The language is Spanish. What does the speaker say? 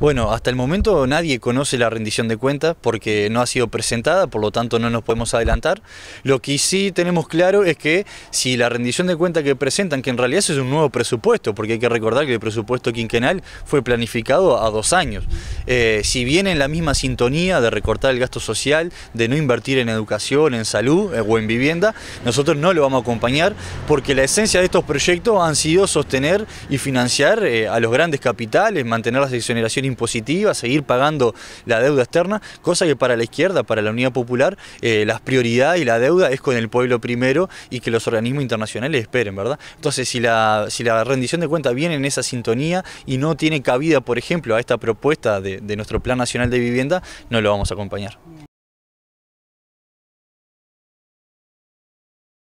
Bueno, hasta el momento nadie conoce la rendición de cuentas porque no ha sido presentada, por lo tanto no nos podemos adelantar. Lo que sí tenemos claro es que si la rendición de cuentas que presentan, que en realidad es un nuevo presupuesto, porque hay que recordar que el presupuesto quinquenal fue planificado a dos años, eh, si viene en la misma sintonía de recortar el gasto social, de no invertir en educación, en salud eh, o en vivienda, nosotros no lo vamos a acompañar porque la esencia de estos proyectos han sido sostener y financiar eh, a los grandes capitales, mantener la exoneración impositiva, seguir pagando la deuda externa, cosa que para la izquierda, para la Unidad Popular, las prioridades y la deuda es con el pueblo primero y que los organismos internacionales esperen, ¿verdad? Entonces, si si la rendición de cuentas viene en esa sintonía y no tiene cabida, por ejemplo, a esta propuesta de de, nuestro Plan Nacional de Vivienda, no lo vamos a acompañar.